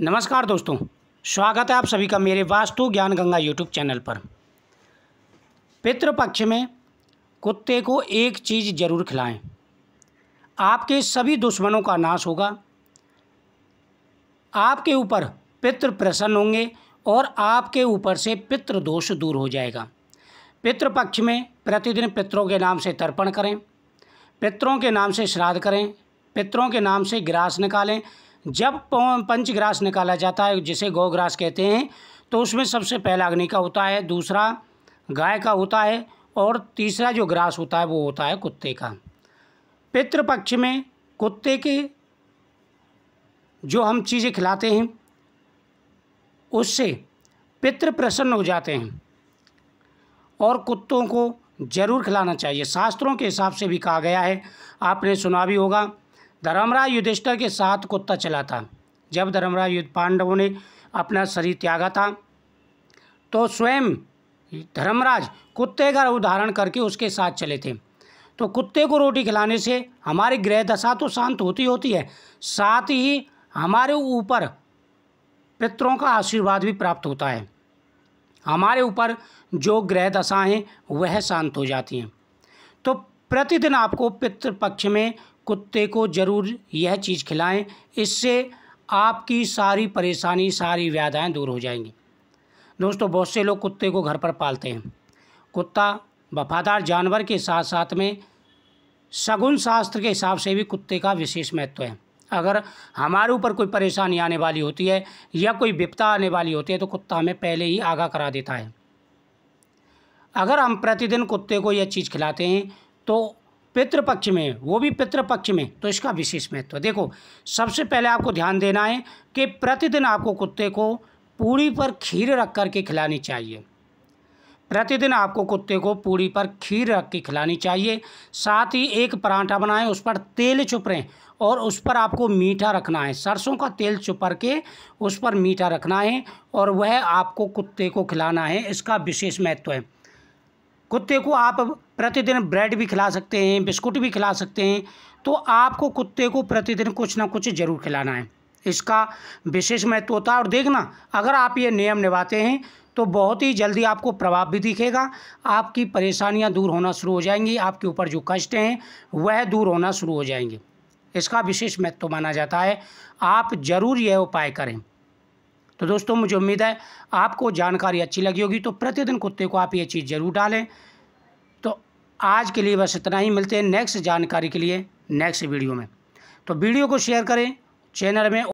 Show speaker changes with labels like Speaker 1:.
Speaker 1: नमस्कार दोस्तों स्वागत है आप सभी का मेरे वास्तु ज्ञान गंगा यूट्यूब चैनल पर पितृपक्ष में कुत्ते को एक चीज़ जरूर खिलाएं आपके सभी दुश्मनों का नाश होगा आपके ऊपर पितृ प्रसन्न होंगे और आपके ऊपर से पितृ दोष दूर हो जाएगा पितृपक्ष में प्रतिदिन पितरों के नाम से तर्पण करें पितरों के नाम से श्राद्ध करें पितरों के नाम से ग्रास निकालें जब पंचग्रास निकाला जाता है जिसे गौग्रास कहते हैं तो उसमें सबसे पहला अग्नि का होता है दूसरा गाय का होता है और तीसरा जो ग्रास होता है वो होता है कुत्ते का पितृपक्ष में कुत्ते के जो हम चीज़ें खिलाते हैं उससे पितृ प्रसन्न हो जाते हैं और कुत्तों को ज़रूर खिलाना चाहिए शास्त्रों के हिसाब से भी कहा गया है आपने सुना भी होगा धर्मराज युधिष्ठर के साथ कुत्ता चला था जब धर्मराज युद्ध पांडवों ने अपना शरीर त्यागा था तो स्वयं धर्मराज कुत्ते का उदाहरण धारण करके उसके साथ चले थे तो कुत्ते को रोटी खिलाने से हमारी ग्रह दशा तो शांत होती होती है साथ ही हमारे ऊपर पितरों का आशीर्वाद भी प्राप्त होता है हमारे ऊपर जो ग्रह दशाएँ वह शांत हो जाती हैं तो प्रतिदिन आपको पितृपक्ष में कुत्ते को ज़रूर यह चीज़ खिलाएं इससे आपकी सारी परेशानी सारी व्याधाएँ दूर हो जाएंगी दोस्तों बहुत से लोग कुत्ते को घर पर पालते हैं कुत्ता वफादार जानवर के साथ साथ में सगुन शास्त्र के हिसाब से भी कुत्ते का विशेष महत्व है अगर हमारे ऊपर कोई परेशानी आने वाली होती है या कोई विपता आने वाली होती है तो कुत्ता हमें पहले ही आगाह करा देता है अगर हम प्रतिदिन कुत्ते को यह चीज़ खिलाते हैं तो पितृपक्ष में वो भी पितृपक्ष में तो इसका विशेष महत्व देखो सबसे पहले आपको ध्यान देना है कि प्रतिदिन आपको कुत्ते को पूड़ी पर खीर रख कर के खिलानी चाहिए प्रतिदिन आपको कुत्ते को पूड़ी पर खीर रख के खिलानी चाहिए साथ ही एक पराठा बनाएं उस पर तेल चुपरें और उस पर आपको मीठा रखना है सरसों का तेल चुपर के उस पर मीठा रखना है और वह आपको कुत्ते को खिलाना है इसका विशेष महत्व है कुत्ते को आप प्रतिदिन ब्रेड भी खिला सकते हैं बिस्कुट भी खिला सकते हैं तो आपको कुत्ते को प्रतिदिन कुछ ना कुछ ज़रूर खिलाना है इसका विशेष महत्व होता है और देखना अगर आप ये नियम निभाते हैं तो बहुत ही जल्दी आपको प्रभाव भी दिखेगा आपकी परेशानियां दूर होना शुरू हो जाएंगी आपके ऊपर जो कष्ट हैं वह दूर होना शुरू हो जाएंगे इसका विशेष महत्व माना जाता है आप ज़रूर यह उपाय करें तो दोस्तों मुझे उम्मीद है आपको जानकारी अच्छी लगी होगी तो प्रतिदिन कुत्ते को आप ये चीज़ ज़रूर डालें तो आज के लिए बस इतना ही मिलते हैं नेक्स्ट जानकारी के लिए नेक्स्ट वीडियो में तो वीडियो को शेयर करें चैनल में